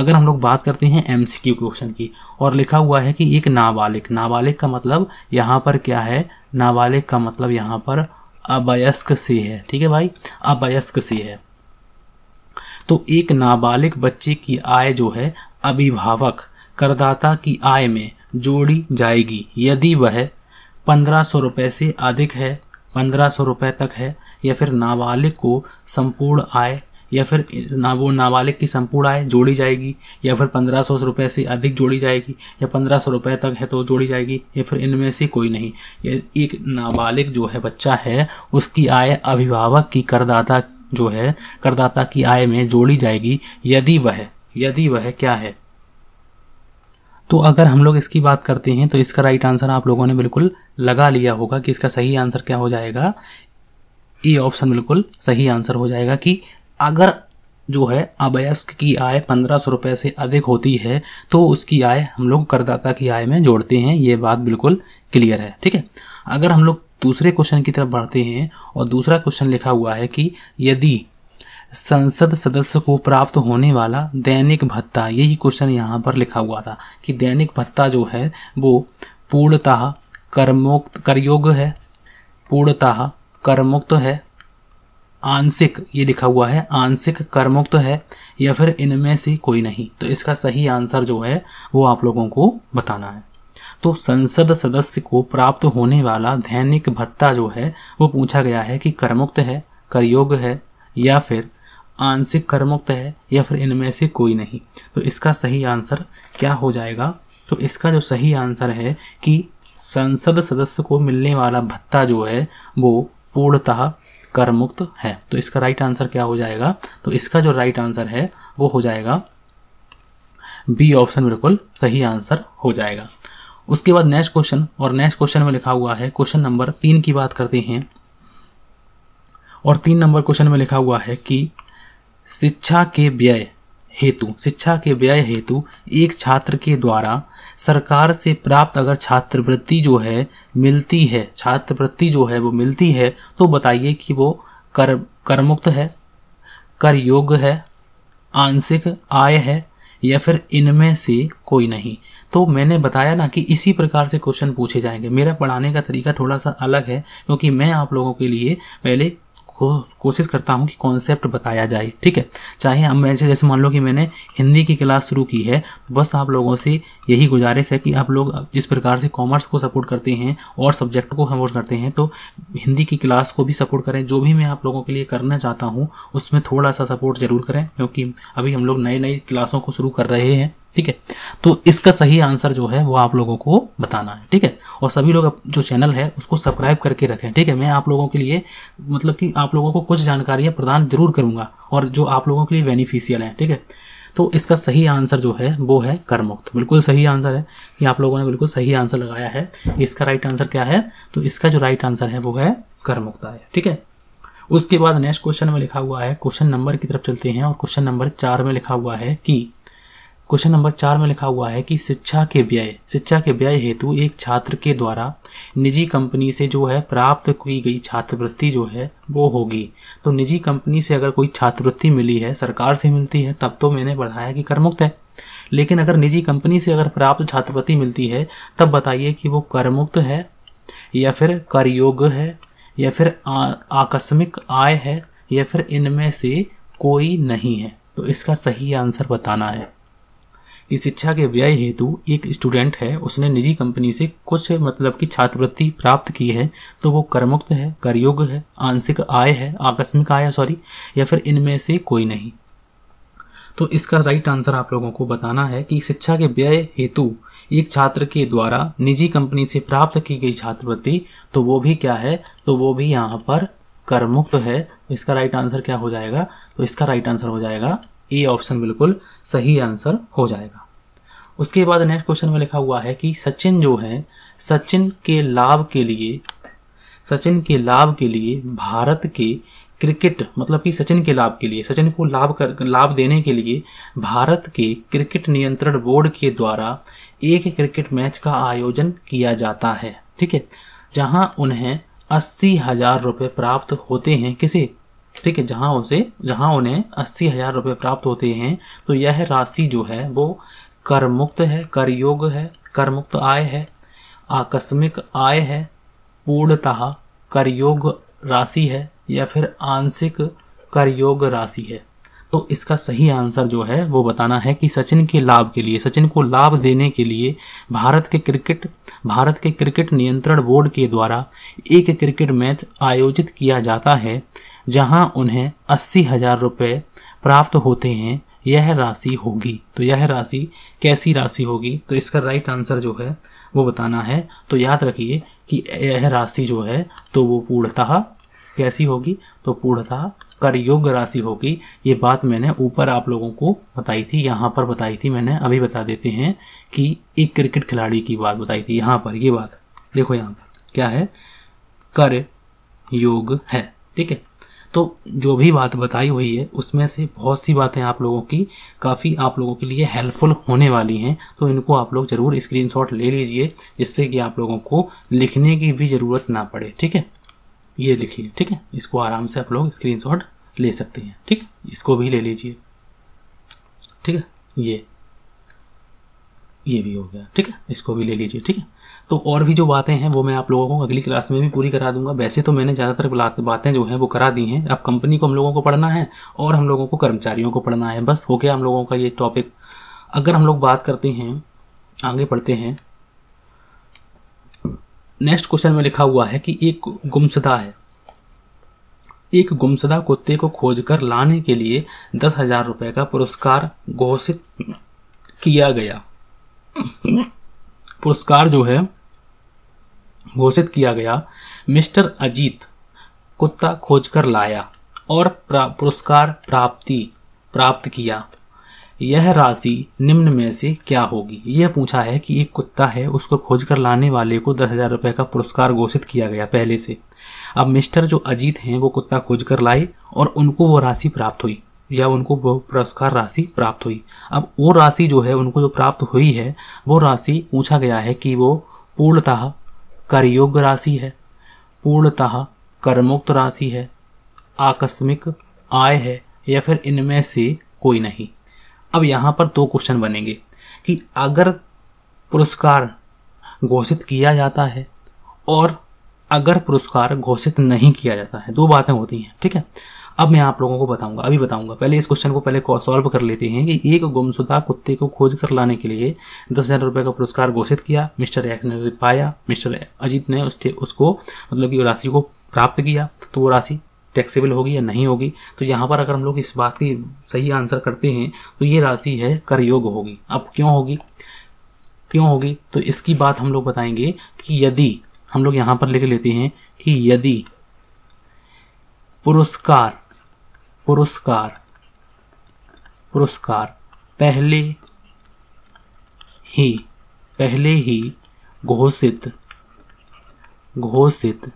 अगर हम लोग बात करते हैं एम क्वेश्चन की और लिखा हुआ है कि एक नाबालिग नाबालिग का मतलब यहाँ पर क्या है नाबालिग का मतलब यहाँ पर अवयस्क सी है ठीक है भाई अवयस्क सी है तो एक नाबालिग बच्चे की आय जो है अभिभावक करदाता की आय में जोड़ी जाएगी यदि वह पंद्रह सौ रुपये से अधिक है पंद्रह सौ रुपये तक है या फिर नाबालिग को संपूर्ण आय या फिर ना वो नाबालिग की संपूर्ण आय जोड़ी जाएगी या फिर पंद्रह सौ रुपये से अधिक जोड़ी जाएगी या पंद्रह सौ रुपये तक है तो जोड़ी जाएगी या फिर इनमें से कोई नहीं ये एक नाबालिग जो है बच्चा है उसकी आय अभिभावक की करदाता जो है करदाता की आय में जोड़ी जाएगी यदि वह यदि वह क्या है तो अगर हम लोग इसकी बात करते हैं तो इसका राइट आंसर आप लोगों ने बिल्कुल लगा लिया होगा कि इसका सही आंसर क्या हो जाएगा ए ऑप्शन बिल्कुल सही आंसर हो जाएगा कि अगर जो है अवयस्क की आय पंद्रह सौ रुपये से अधिक होती है तो उसकी आय हम लोग करदाता की आय में जोड़ते हैं ये बात बिल्कुल क्लियर है ठीक है अगर हम लोग दूसरे क्वेश्चन की तरफ बढ़ते हैं और दूसरा क्वेश्चन लिखा हुआ है कि यदि संसद सदस्य को प्राप्त होने वाला दैनिक भत्ता यही क्वेश्चन यहाँ पर लिखा हुआ था कि दैनिक भत्ता जो है वो पूर्णतः कर्मोक्त कर्योग्य है पूर्णतः कर्मुक्त है आंशिक ये लिखा हुआ है आंशिक कर्ममुक्त है या फिर इनमें से कोई नहीं तो इसका सही आंसर जो है वो आप लोगों को बताना है तो संसद सदस्य को प्राप्त होने वाला दैनिक भत्ता जो है वो पूछा गया है कि करमुक्त है करयोग्य है या फिर आंशिक करमुक्त है या फिर इनमें से कोई नहीं तो इसका सही आंसर क्या हो जाएगा तो इसका जो सही आंसर है कि संसद सदस्य को मिलने वाला भत्ता जो है वो पूर्णतः कर मुक्त है तो इसका राइट आंसर क्या हो जाएगा तो इसका जो राइट आंसर है वो हो जाएगा बी ऑप्शन बिल्कुल सही आंसर हो जाएगा उसके बाद नेक्स्ट क्वेश्चन और नेक्स्ट क्वेश्चन में लिखा हुआ है क्वेश्चन नंबर तीन की बात करते हैं और तीन नंबर क्वेश्चन में लिखा हुआ है कि शिक्षा के व्यय हेतु शिक्षा के व्यय हेतु एक छात्र के द्वारा सरकार से प्राप्त अगर छात्रवृत्ति जो है मिलती है छात्रवृत्ति जो है वो मिलती है तो बताइए कि वो कर कर मुक्त है कर योग्य है आंशिक आय है या फिर इनमें से कोई नहीं तो मैंने बताया ना कि इसी प्रकार से क्वेश्चन पूछे जाएंगे मेरा पढ़ाने का तरीका थोड़ा सा अलग है क्योंकि मैं आप लोगों के लिए पहले को कोशिश करता हूँ कि कॉन्सेप्ट बताया जाए ठीक है चाहे हम ऐसे जैसे मान लो कि मैंने हिंदी की क्लास शुरू की है तो बस आप लोगों से यही गुजारिश है कि आप लोग जिस प्रकार से कॉमर्स को सपोर्ट करते हैं और सब्जेक्ट को सपोर्ट करते हैं तो हिंदी की क्लास को भी सपोर्ट करें जो भी मैं आप लोगों के लिए करना चाहता हूँ उसमें थोड़ा सा सपोर्ट ज़रूर करें क्योंकि अभी हम लोग नई नई क्लासों को शुरू कर रहे हैं ठीक है तो इसका सही आंसर जो है वो आप लोगों को बताना है ठीक है और सभी लोग जो चैनल है उसको सब्सक्राइब करके रखें ठीक है मैं आप लोगों के लिए मतलब कि आप लोगों को कुछ जानकारियां प्रदान जरूर करूंगा और जो आप लोगों के लिए बेनिफिशियल है ठीक है तो इसका सही आंसर जो है वो है कर्मोक्त बिल्कुल सही आंसर है कि आप लोगों ने बिल्कुल सही आंसर लगाया है इसका राइट आंसर क्या है तो इसका जो राइट आंसर है वो है कर्मोक्ता है ठीक है उसके बाद नेक्स्ट क्वेश्चन में लिखा हुआ है क्वेश्चन नंबर की तरफ चलते हैं और क्वेश्चन नंबर चार में लिखा हुआ है कि क्वेश्चन नंबर चार में लिखा हुआ है कि शिक्षा के व्यय शिक्षा के व्यय हेतु एक छात्र के द्वारा निजी कंपनी से जो है प्राप्त की गई छात्रवृत्ति जो है वो होगी तो निजी कंपनी से अगर कोई छात्रवृत्ति मिली है सरकार से मिलती है तब तो मैंने बढ़ाया कि करमुक्त है लेकिन अगर निजी कंपनी से अगर प्राप्त छात्रवृत्ति मिलती है तब बताइए कि वो करमुक्त है या फिर कर योग्य है या फिर आकस्मिक आय है या फिर इनमें से कोई नहीं है तो इसका सही आंसर बताना है कि शिक्षा के व्यय हेतु एक स्टूडेंट है उसने निजी कंपनी से कुछ मतलब की छात्रवृत्ति प्राप्त की है तो वो करमुक्त है करयोग्य है आंशिक आय है आकस्मिक आय है सॉरी या फिर इनमें से कोई नहीं तो इसका राइट आंसर आप लोगों को बताना है कि शिक्षा के व्यय हेतु एक छात्र के द्वारा निजी कंपनी से प्राप्त की गई छात्रवृत्ति तो वो भी क्या है तो वो भी यहाँ पर करमुक्त है तो इसका राइट आंसर क्या हो जाएगा तो इसका राइट आंसर हो जाएगा ए ऑप्शन बिल्कुल सही आंसर हो जाएगा उसके बाद नेक्स्ट क्वेश्चन में लिखा हुआ है कि सचिन जो है सचिन के लाभ के लिए सचिन के लाभ के लिए भारत के क्रिकेट मतलब कि सचिन के लाभ के लिए सचिन को लाभ कर लाभ देने के लिए भारत के क्रिकेट नियंत्रण बोर्ड के द्वारा एक क्रिकेट मैच का आयोजन किया जाता है ठीक है जहां उन्हें अस्सी हजार रुपये प्राप्त होते हैं किसे ठीक है जहाँ उसे जहाँ उन्हें अस्सी हजार रुपये प्राप्त होते हैं तो यह राशि जो है वो कर मुक्त है कर योग है कर मुक्त आय है आकस्मिक आय है पूर्णतः कर योग राशि है या फिर आंशिक कर योग राशि है तो इसका सही आंसर जो है वो बताना है कि सचिन के लाभ के लिए सचिन को लाभ देने के लिए भारत के क्रिकेट भारत के क्रिकेट नियंत्रण बोर्ड के द्वारा एक क्रिकेट मैच आयोजित किया जाता है जहां उन्हें अस्सी हजार रुपये प्राप्त होते हैं यह राशि होगी तो यह राशि कैसी राशि होगी तो इसका राइट आंसर जो है वो बताना है तो याद रखिए कि यह राशि जो है तो वो पूर्णतः कैसी होगी तो पूर्णतः कर योग्य राशि होगी ये बात मैंने ऊपर आप लोगों को बताई थी यहाँ पर बताई थी मैंने अभी बता देते हैं कि एक क्रिकेट खिलाड़ी की बात बताई थी यहाँ पर ये बात देखो यहाँ पर क्या है कर योग है ठीक है तो जो भी बात बताई हुई है उसमें से बहुत सी बातें आप लोगों की काफ़ी आप लोगों के लिए हेल्पफुल होने वाली हैं तो इनको आप लोग ज़रूर स्क्रीनशॉट ले लीजिए जिससे कि आप लोगों को लिखने की भी ज़रूरत ना पड़े ठीक है ये लिखिए ठीक है इसको आराम से आप लोग स्क्रीन ले सकते हैं ठीक इसको भी ले लीजिए ठीक है ये ये भी हो गया ठीक है इसको भी ले लीजिए ठीक है तो और भी जो बातें हैं वो मैं आप लोगों को अगली क्लास में भी पूरी करा दूंगा वैसे तो मैंने ज़्यादातर बातें जो हैं वो करा दी हैं अब कंपनी को हम लोगों को पढ़ना है और हम लोगों को कर्मचारियों को पढ़ना है बस हो गया हम लोगों का ये टॉपिक अगर हम लोग बात करते हैं आगे पढ़ते हैं नेक्स्ट क्वेश्चन में लिखा हुआ है कि एक गुमशुदा है एक गुमशुदा कुत्ते को खोजकर लाने के लिए दस हजार रुपये का पुरस्कार घोषित किया गया पुरस्कार जो है घोषित किया गया मिस्टर अजीत कुत्ता खोजकर लाया और पुरस्कार प्राप्ति प्राप्त किया यह राशि निम्न में से क्या होगी यह पूछा है कि एक कुत्ता है उसको खोज कर लाने वाले को दस हज़ार रुपये का पुरस्कार घोषित किया गया पहले से अब मिस्टर जो अजीत हैं वो कुत्ता खोज कर लाए और उनको वो राशि प्राप्त हुई या उनको वो पुरस्कार राशि प्राप्त हुई अब वो राशि जो है उनको जो प्राप्त हुई है वो राशि पूछा गया है कि वो पूर्णतः करयोग्य राशि है पूर्णतः कर्मोक्त राशि है आकस्मिक आय है या फिर इनमें से कोई नहीं अब यहाँ पर दो क्वेश्चन बनेंगे कि अगर पुरस्कार घोषित किया जाता है और अगर पुरस्कार घोषित नहीं किया जाता है दो बातें होती हैं ठीक है अब मैं आप लोगों को बताऊंगा अभी बताऊंगा पहले इस क्वेश्चन को पहले सॉल्व कर लेते हैं कि एक गुमशुदा कुत्ते को खोज कर लाने के लिए दस हज़ार रुपये का पुरस्कार घोषित किया मिस्टर एक्स ने पाया मिस्टर अजीत ने उसके उसको मतलब कि राशि को प्राप्त किया तो वो राशि टैक्सेबल होगी या नहीं होगी तो यहाँ पर अगर हम लोग इस बात की सही आंसर करते हैं तो ये राशि है कर योग होगी अब क्यों होगी क्यों होगी तो इसकी बात हम लोग बताएंगे कि यदि हम लोग यहाँ पर लिख लेते हैं कि यदि पुरस्कार पुरस्कार पुरस्कार पहले ही पहले ही घोषित घोषित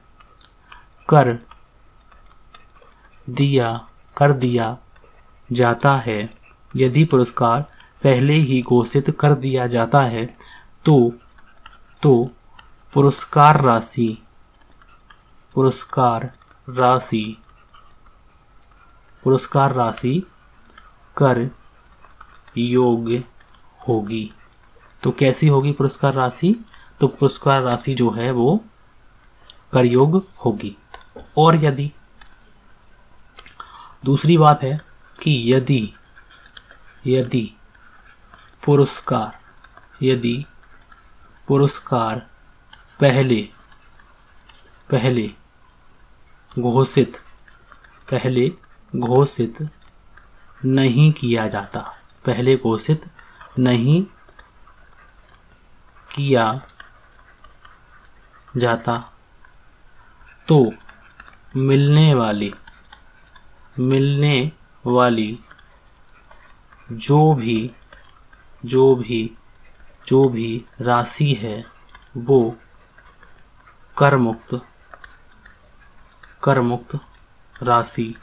कर दिया कर दिया जाता है यदि पुरस्कार पहले ही घोषित कर दिया जाता है तो तो पुरस्कार राशि पुरस्कार राशि पुरस्कार राशि कर योग्य होगी तो कैसी होगी पुरस्कार राशि तो पुरस्कार राशि जो है वो कर योग्य होगी और यदि दूसरी बात है कि यदि यदि पुरस्कार यदि पुरस्कार पहले पहले घोषित पहले घोषित नहीं किया जाता पहले घोषित नहीं किया जाता तो मिलने वाली मिलने वाली जो भी जो भी जो भी राशि है वो कर मुक्त कर मुक्त राशि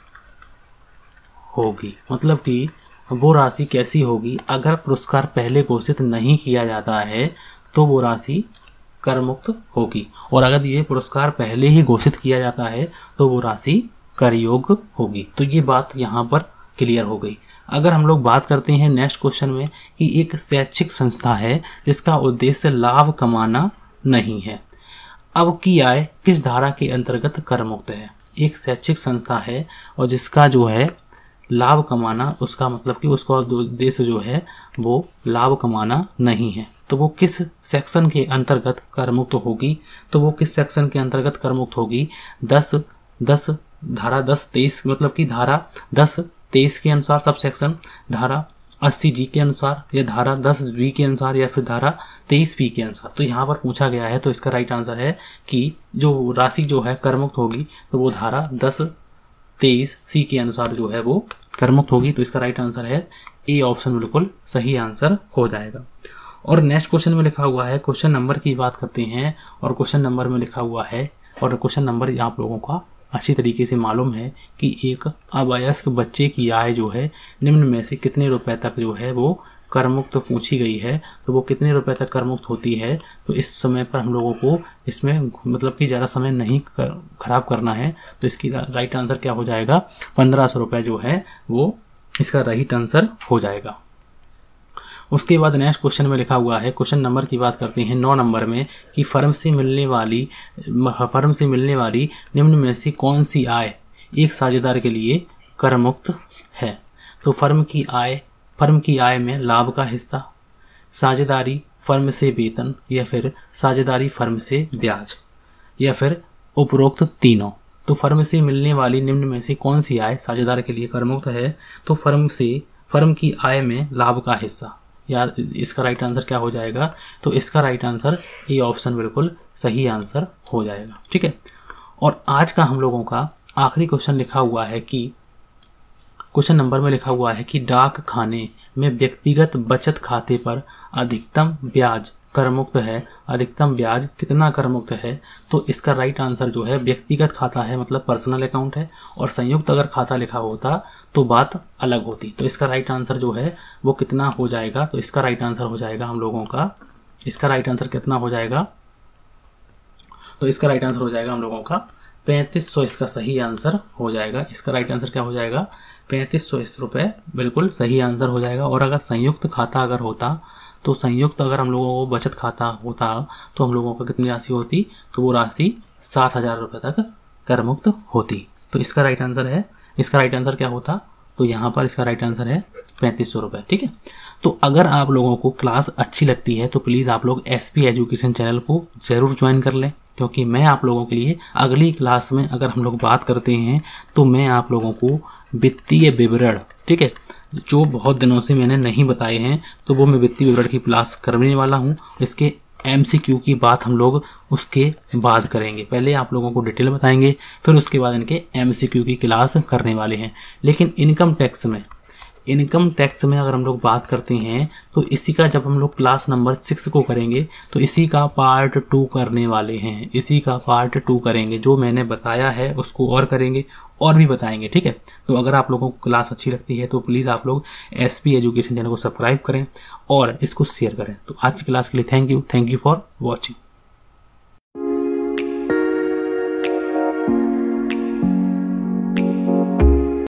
होगी मतलब कि वो राशि कैसी होगी अगर पुरस्कार पहले घोषित नहीं किया जाता है तो वो राशि कर मुक्त होगी और अगर ये पुरस्कार पहले ही घोषित किया जाता है तो वो राशि कर योग होगी तो ये बात यहाँ पर क्लियर हो गई अगर हम लोग बात करते हैं नेक्स्ट क्वेश्चन में कि एक शैक्षिक संस्था है जिसका उद्देश्य लाभ कमाना नहीं है अब की आय किस धारा के अंतर्गत कर मुक्त है एक शैक्षिक संस्था है और जिसका जो है लाभ कमाना उसका मतलब कि उसका उद्देश्य जो है वो लाभ कमाना नहीं है तो वो किस सेक्शन के अंतर्गत कर मुक्त होगी तो वो किस सेक्शन के अंतर्गत कर मुक्त होगी दस दस धारा दस तेईस मतलब कि धारा दस तेईस के अनुसार सब सेक्शन धारा अस्सी जी के अनुसार या धारा दस बी के अनुसार या फिर धारा तेईस बी के अनुसार तो यहाँ पर पूछा गया है तो इसका राइट आंसर है कि जो राशि जो है कर्मुक्त होगी तो वो धारा दस तेईस सी के अनुसार जो है वो कर्मुक्त होगी तो इसका राइट आंसर है ए ऑप्शन बिल्कुल सही आंसर हो जाएगा और नेक्स्ट क्वेश्चन में लिखा हुआ है क्वेश्चन नंबर की बात करते हैं और क्वेश्चन नंबर में लिखा हुआ है और क्वेश्चन नंबर आप लोगों का अच्छी तरीके से मालूम है कि एक अवयस्क बच्चे की आय जो है निम्न में से कितने रुपए तक जो है वो कर मुक्त पूछी गई है तो वो कितने रुपए तक कर मुक्त होती है तो इस समय पर हम लोगों को इसमें मतलब कि ज़्यादा समय नहीं कर, खराब करना है तो इसकी राइट आंसर क्या हो जाएगा पंद्रह सौ रुपये जो है वो इसका राइट आंसर हो जाएगा उसके बाद नेक्स्ट क्वेश्चन में लिखा हुआ है क्वेश्चन नंबर की बात करते हैं नौ नंबर में कि फर्म से मिलने वाली फर्म से मिलने वाली निम्न में से कौन सी आय एक साझेदार के लिए कर मुक्त है तो फर्म की आय फर्म की आय में लाभ का हिस्सा साझेदारी फर्म से वेतन या फिर साझेदारी फर्म से ब्याज या फिर उपरोक्त तीनों तो फर्म से मिलने वाली निम्न में से कौन सी आय साझेदार के लिए कर्मुक्त है तो फर्म से फर्म की आय में लाभ का हिस्सा या इसका राइट आंसर क्या हो जाएगा तो इसका राइट आंसर ये ऑप्शन बिल्कुल सही आंसर हो जाएगा ठीक है और आज का हम लोगों का आखिरी क्वेश्चन लिखा हुआ है कि क्वेश्चन नंबर में लिखा हुआ है कि डाक खाने में व्यक्तिगत बचत खाते पर अधिकतम ब्याज कर मुक्त है अधिकतम ब्याज कितना कर मुक्त है तो इसका राइट आंसर जो है व्यक्तिगत खाता है मतलब पर्सनल अकाउंट है और संयुक्त अगर खाता लिखा होता तो बात अलग होती तो इसका राइट आंसर जो है वो कितना हो जाएगा तो इसका राइट आंसर हो जाएगा हम लोगों का इसका राइट आंसर कितना हो जाएगा तो इसका राइट आंसर हो जाएगा हम लोगों का पैंतीस सौ इसका सही आंसर हो जाएगा इसका राइट आंसर क्या हो जाएगा पैंतीस सौ इस रुपये बिल्कुल सही आंसर हो जाएगा और अगर संयुक्त खाता अगर होता तो संयुक्त अगर हम लोगों को बचत खाता होता तो हम लोगों का कितनी राशि होती तो वो राशि सात हज़ार रुपये तक कर मुक्त होती तो इसका राइट आंसर है इसका राइट आंसर क्या होता तो यहाँ पर इसका राइट आंसर है पैंतीस सौ रुपये ठीक है तो अगर आप लोगों को क्लास अच्छी लगती है तो प्लीज़ आप लोग एस पी एजुकेशन चैनल को ज़रूर ज्वाइन कर लें क्योंकि मैं आप लोगों के लिए अगली क्लास में अगर हम लोग बात करते हैं तो मैं आप लोगों को वित्तीय विवरण ठीक है जो बहुत दिनों से मैंने नहीं बताए हैं तो वो मैं वित्तीय विवरण की क्लास करने वाला हूँ इसके एम की बात हम लोग उसके बाद करेंगे पहले आप लोगों को डिटेल बताएंगे फिर उसके बाद इनके एम की क्लास करने वाले हैं लेकिन इनकम टैक्स में इनकम टैक्स में अगर हम लोग बात करते हैं तो इसी का जब हम लोग क्लास नंबर सिक्स को करेंगे तो इसी का पार्ट टू करने वाले हैं इसी का पार्ट टू करेंगे जो मैंने बताया है उसको और करेंगे और भी बताएंगे ठीक है तो अगर आप लोगों को क्लास अच्छी लगती है तो प्लीज़ आप लोग एस पी एजुकेशन चैनल को सब्सक्राइब करें और इसको शेयर करें तो आज की क्लास के लिए thank you thank you for watching